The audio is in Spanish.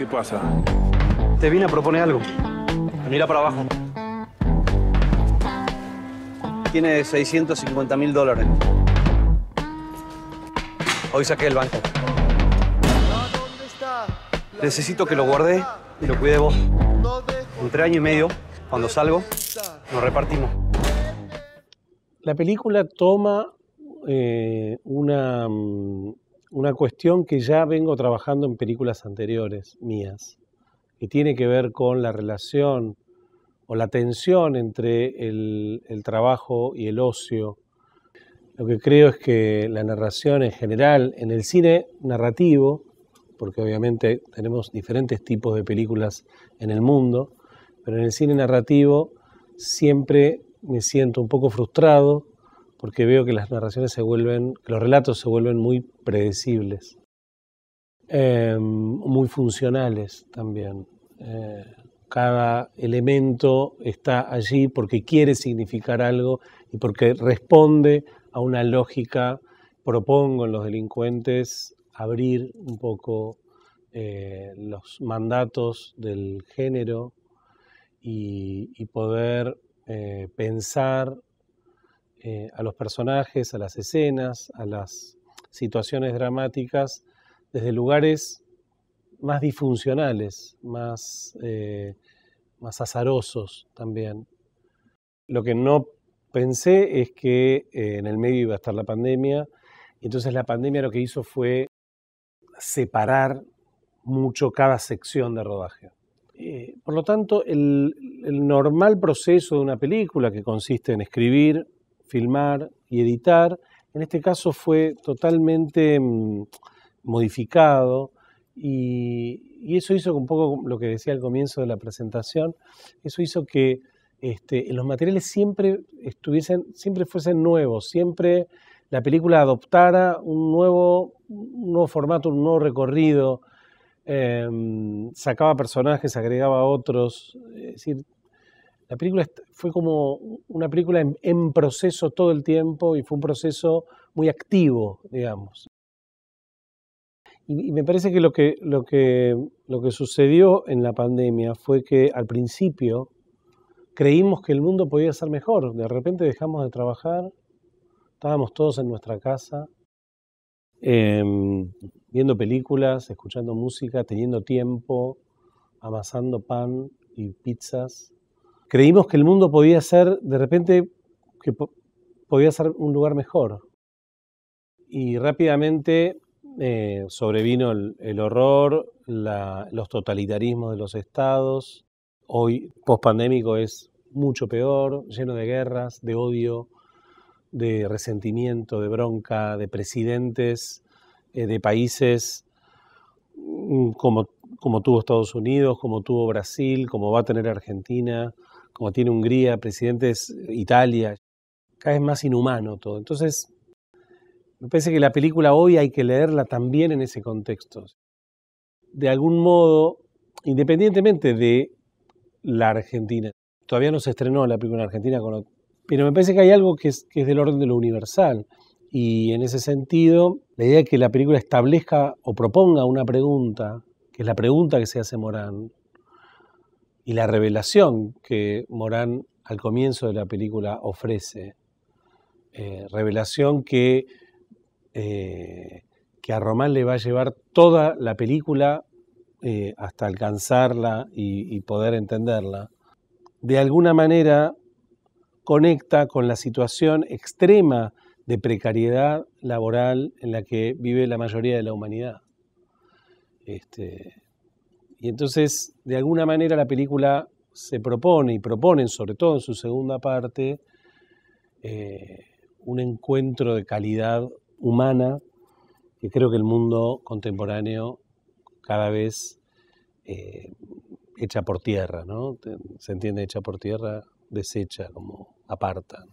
¿Qué pasa? Te vine a proponer algo. Mira para abajo. Tiene 650 mil dólares. Hoy saqué el banco. Necesito que lo guarde y lo cuide vos. En tres años y medio, cuando salgo, nos repartimos. La película toma eh, una mm, una cuestión que ya vengo trabajando en películas anteriores mías, que tiene que ver con la relación o la tensión entre el, el trabajo y el ocio. Lo que creo es que la narración en general, en el cine narrativo, porque obviamente tenemos diferentes tipos de películas en el mundo, pero en el cine narrativo siempre me siento un poco frustrado porque veo que las narraciones se vuelven, que los relatos se vuelven muy predecibles, em, muy funcionales también. Eh, cada elemento está allí porque quiere significar algo y porque responde a una lógica. Propongo en los delincuentes abrir un poco eh, los mandatos del género y, poder eh, pensar eh, a los personajes, a las escenas, a las situaciones dramáticas desde lugares más disfuncionales, más, eh, más azarosos también. Lo que no pensé es que eh, en el medio iba a estar la pandemia, y entonces la pandemia lo que hizo fue separar mucho cada sección de rodaje. por lo tanto, el normal proceso de una película, que consiste en escribir, filmar y editar. En este caso fue totalmente mm, modificado y, eso hizo un poco lo que decía al comienzo de la presentación, eso hizo que este, los materiales siempre estuviesen, siempre fuesen nuevos, siempre la película adoptara un nuevo, nuevo formato, un nuevo recorrido, em, sacaba personajes, agregaba otros, la película fue como una película en, proceso todo el tiempo y fue un proceso muy activo, digamos. Y, me parece que lo que, sucedió en la pandemia fue que al principio creímos que el mundo podía ser mejor. De repente dejamos de trabajar, estábamos todos en nuestra casa, em, viendo películas, escuchando música, teniendo tiempo, amasando pan y pizzas creímos que el mundo podía ser, de repente, que podía ser un lugar mejor. Y rápidamente eh, sobrevino el, horror, los totalitarismos de los estados. Hoy, pospandémico, es mucho peor, lleno de guerras, de odio, de resentimiento, de bronca, de presidentes eh, de países mm, como tuvo Estados Unidos, como tuvo Brasil, como va a tener Argentina, como tiene Hungría, presidentes eh, Italia, cada vez más inhumano todo. Entonces, me parece que la película hoy hay que leerla también en ese contexto. De algún modo, independientemente de la Argentina, todavía no se estrenó la película en Argentina, con pero me parece que hay algo que es del orden de lo universal. Y en ese sentido, la idea de que la película establezca o proponga una pregunta, que es la pregunta que se hace Morán, y la revelación que Morán al comienzo de la película ofrece, eh, revelación que, eh, que, a Román le va a llevar toda la película eh, hasta alcanzarla y, poder entenderla, de alguna manera conecta con la situación extrema de precariedad laboral en la que vive la mayoría de la humanidad. Este, y entonces, de alguna manera, la película se propone, y proponen, sobre todo en su segunda parte, eh, un encuentro de calidad humana que creo que el mundo contemporáneo cada vez eh, echa por tierra, ¿no? Se entiende echa por tierra, desecha, como aparta.